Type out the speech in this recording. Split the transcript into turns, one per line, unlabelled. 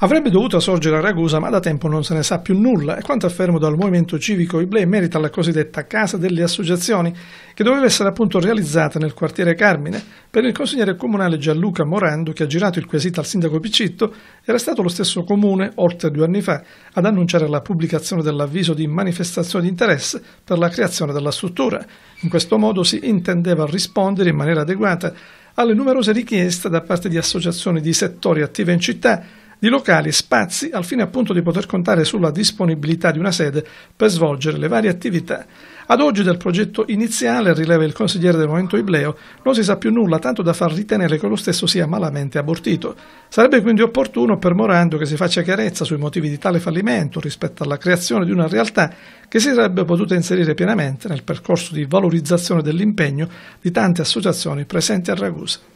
Avrebbe dovuto sorgere a Ragusa, ma da tempo non se ne sa più nulla e quanto affermo dal movimento civico Iblei merita la cosiddetta Casa delle Associazioni, che doveva essere appunto realizzata nel quartiere Carmine. Per il consigliere comunale Gianluca Morando, che ha girato il quesito al sindaco Picitto, era stato lo stesso comune, oltre due anni fa, ad annunciare la pubblicazione dell'avviso di manifestazione di interesse per la creazione della struttura. In questo modo si intendeva rispondere in maniera adeguata alle numerose richieste da parte di associazioni di settori attive in città di locali e spazi al fine appunto di poter contare sulla disponibilità di una sede per svolgere le varie attività. Ad oggi del progetto iniziale, rileva il consigliere del Movimento Ibleo, non si sa più nulla tanto da far ritenere che lo stesso sia malamente abortito. Sarebbe quindi opportuno per Morando che si faccia chiarezza sui motivi di tale fallimento rispetto alla creazione di una realtà che si sarebbe potuta inserire pienamente nel percorso di valorizzazione dell'impegno di tante associazioni
presenti a Ragusa.